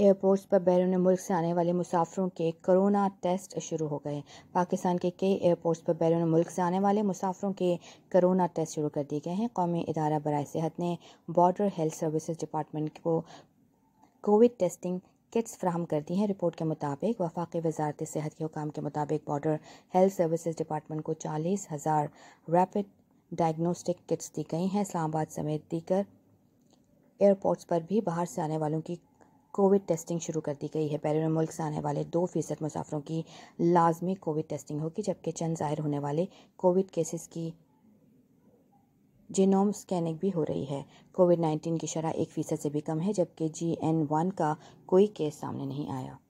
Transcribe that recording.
airports पर बैरून मुल्क से आने वाले मुसाफिरों के कोरोना टेस्ट शुरू हो गए पाकिस्तान के कई एयरपोर्ट्स पर बैरून मुल्क से आने वाले मुसाफिरों के कोरोना टेस्ट शुरू कर दिए गए हैं कौमी इदारा बरए सेहत ने बॉर्डर हेल्थ सर्विसेज डिपार्टमेंट को कोविड टेस्टिंग किट्स फ्राहम कर दी हैं रिपोर्ट के मुताबिक वफाकी वजारत सेहत के हुकाम के मुताबिक बॉर्डर हेल्थ सर्विसेज डिपार्टमेंट को चालीस हज़ार रैपिड डायग्नोस्टिक किट्स दी गई हैं इस्लामाबाद समेत दीगर एयरपोर्ट्स पर भी बाहर से आने वालों की कोविड टेस्टिंग शुरू कर दी गई है बैरून मुल्क से आने वाले दो फीसद मुसाफरों की लाजमी कोविड टेस्टिंग होगी जबकि चंद ज़ाहिर होने वाले कोविड केसेस की जीनोम स्कैनिंग भी हो रही है कोविड नाइन्टीन की शरह एक फ़ीसद से भी कम है जबकि जी एन वन का कोई केस सामने नहीं आया